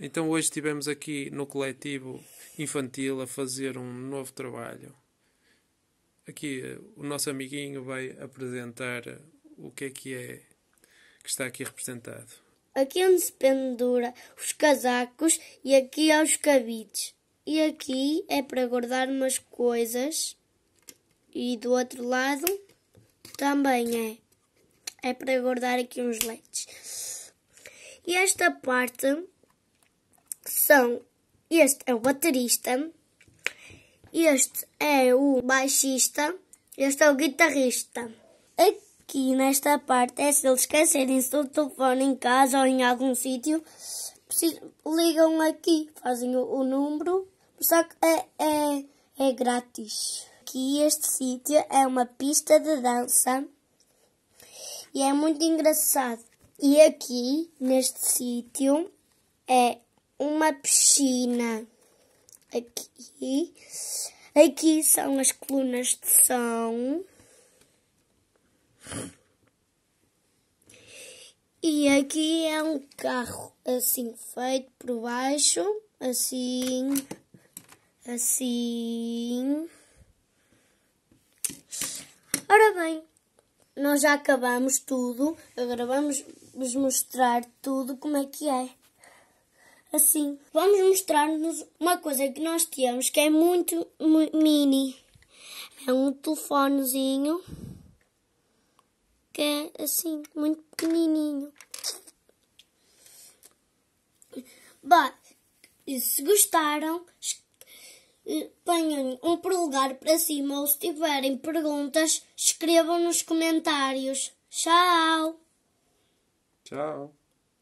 Então hoje estivemos aqui no coletivo infantil a fazer um novo trabalho. Aqui eh, o nosso amiguinho vai apresentar eh, o que é que é que está aqui representado. Aqui é onde se pendura os casacos e aqui há é os cabides. E aqui é para guardar umas coisas. E do outro lado também é. É para guardar aqui uns leites. E esta parte que são este é o baterista, este é o baixista, este é o guitarrista. Aqui nesta parte é se eles esquecerem-se do telefone em casa ou em algum sítio, ligam aqui, fazem o, o número, só que é, é, é grátis. Aqui este sítio é uma pista de dança e é muito engraçado. E aqui, neste sítio, é uma piscina. Aqui. Aqui são as colunas de São. E aqui é um carro assim feito por baixo, assim, assim. Ora bem, nós já acabamos tudo, agora vamos mostrar tudo como é que é assim. Vamos mostrar-nos uma coisa que nós temos que é muito mini. É um telefonezinho que é assim, muito pequenininho. bom se gostaram, eh, ponham um polegar para cima ou se tiverem perguntas, escrevam nos comentários. Tchau! Tchau!